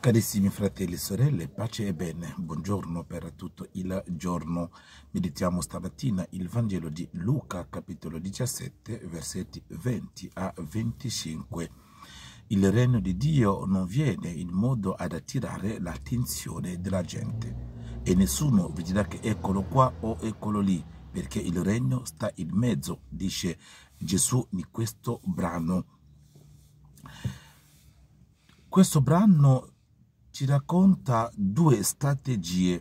Carissimi fratelli e sorelle, pace e bene, buongiorno per tutto il giorno. Meditiamo stamattina il Vangelo di Luca, capitolo 17, versetti 20 a 25. Il regno di Dio non viene in modo ad attirare l'attenzione della gente e nessuno vi dirà che eccolo qua o eccolo lì, perché il regno sta in mezzo, dice Gesù in questo brano. Questo brano ci racconta due strategie,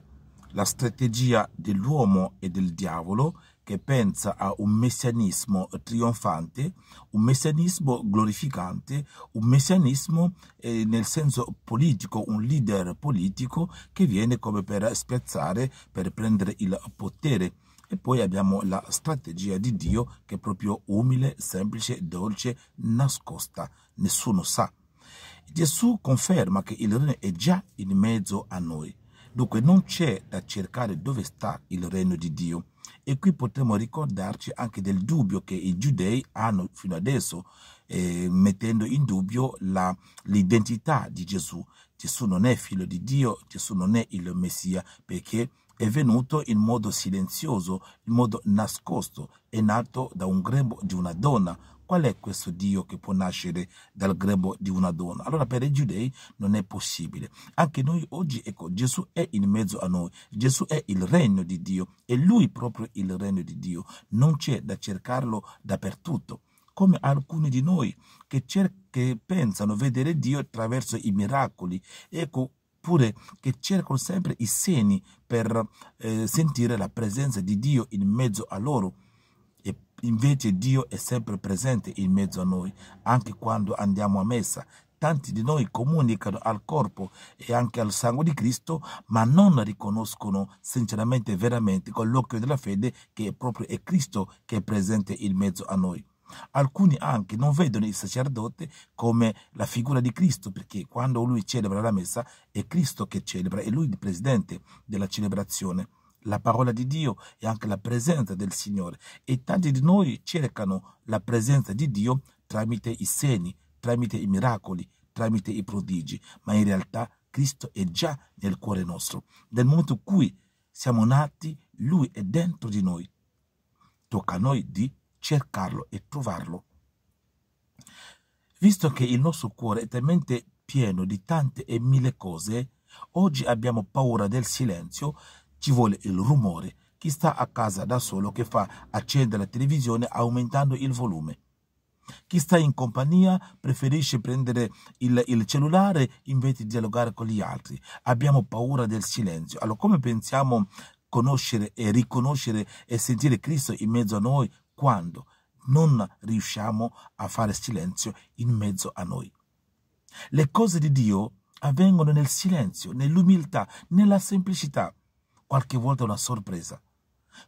la strategia dell'uomo e del diavolo che pensa a un messianismo trionfante, un messianismo glorificante, un messianismo eh, nel senso politico, un leader politico che viene come per spiazzare, per prendere il potere. E poi abbiamo la strategia di Dio che è proprio umile, semplice, dolce, nascosta. Nessuno sa. Gesù conferma che il regno è già in mezzo a noi, dunque non c'è da cercare dove sta il regno di Dio. E qui potremmo ricordarci anche del dubbio che i giudei hanno fino adesso, eh, mettendo in dubbio l'identità di Gesù. Gesù non è figlio di Dio, Gesù non è il Messia, perché è venuto in modo silenzioso, in modo nascosto, è nato da un grembo di una donna, Qual è questo Dio che può nascere dal grembo di una donna? Allora per i giudei non è possibile. Anche noi oggi, ecco, Gesù è in mezzo a noi. Gesù è il regno di Dio. È lui proprio il regno di Dio. Non c'è da cercarlo dappertutto come alcuni di noi che, che, pensano vedere Dio attraverso i miracoli, ecco, pure che cercano sempre i seni per eh, sentire la presenza di Dio in mezzo a loro. E invece Dio è sempre presente in mezzo a noi, anche quando andiamo a messa. Tanti di noi comunicano al corpo e anche al sangue di Cristo, ma non riconoscono sinceramente e veramente con l'occhio della fede che è proprio è Cristo che è presente in mezzo a noi. Alcuni anche non vedono il sacerdote come la figura di Cristo, perché quando lui celebra la messa è Cristo che celebra, è lui il presidente della celebrazione la parola di Dio e anche la presenza del Signore. E tanti di noi cercano la presenza di Dio tramite i segni, tramite i miracoli, tramite i prodigi, ma in realtà Cristo è già nel cuore nostro. Nel momento in cui siamo nati, Lui è dentro di noi. Tocca a noi di cercarlo e trovarlo. Visto che il nostro cuore è talmente pieno di tante e mille cose, oggi abbiamo paura del silenzio, ci vuole il rumore. Chi sta a casa da solo che fa accendere la televisione aumentando il volume. Chi sta in compagnia preferisce prendere il, il, cellulare invece di dialogare con gli altri. Abbiamo paura del silenzio. Allora, come pensiamo conoscere e riconoscere e sentire Cristo in mezzo a noi quando non riusciamo a fare silenzio in mezzo a noi? Le cose di Dio avvengono nel silenzio, nell'umiltà, nella semplicità qualche volta una sorpresa.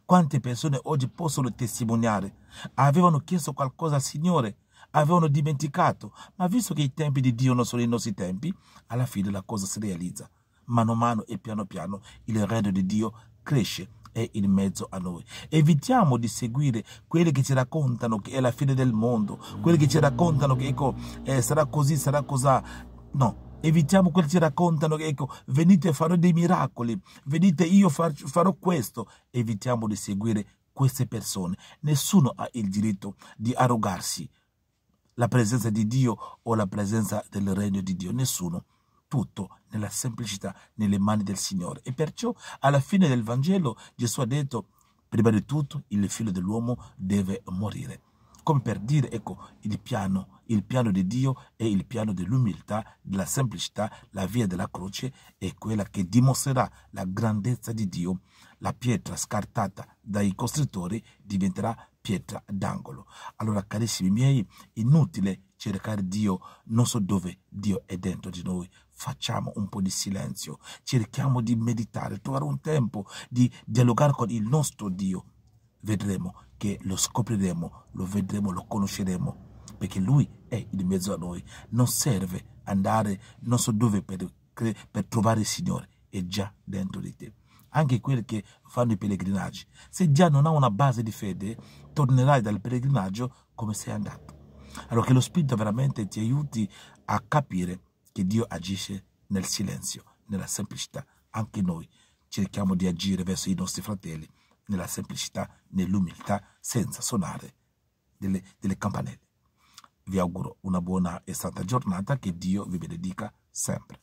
Quante persone oggi possono testimoniare, avevano chiesto qualcosa al Signore, avevano dimenticato, ma visto che i tempi di Dio non sono i nostri tempi, alla fine la cosa si realizza. Mano a mano e piano piano il regno di Dio cresce è in mezzo a noi. Evitiamo di seguire quelli che ci raccontano che è la fine del mondo, quelli che ci raccontano che ecco, eh, sarà così, sarà così. No, evitiamo quelli che ci raccontano, ecco, venite farò dei miracoli, venite io far, farò questo, evitiamo di seguire queste persone. Nessuno ha il diritto di arrogarsi la presenza di Dio o la presenza del regno di Dio, nessuno. Tutto nella semplicità, nelle mani del Signore. E perciò alla fine del Vangelo Gesù ha detto, prima di tutto, il figlio dell'uomo deve morire come per dire, ecco, il piano, il piano di Dio è il piano dell'umiltà, della semplicità, la via della croce è quella che dimostrerà la grandezza di Dio. La pietra scartata dai costruttori diventerà pietra d'angolo. Allora, carissimi miei, inutile cercare Dio, non so dove Dio è dentro di noi. Facciamo un po' di silenzio, cerchiamo di meditare, trovare un tempo di dialogare con il nostro Dio. Vedremo che lo scopriremo, lo vedremo, lo conosceremo, perché lui è in mezzo a noi. Non serve andare non so dove per, per trovare il Signore, è già dentro di te anche quelli che fanno i pellegrinaggi. Se già non ha una base di fede, tornerai dal pellegrinaggio come sei andato. Allora che lo Spirito veramente ti aiuti a capire che Dio agisce nel silenzio, nella semplicità. Anche noi cerchiamo di agire verso i nostri fratelli nella semplicità, nell'umiltà, senza suonare delle, delle campanelle. Vi auguro una buona e santa giornata, che Dio vi benedica sempre.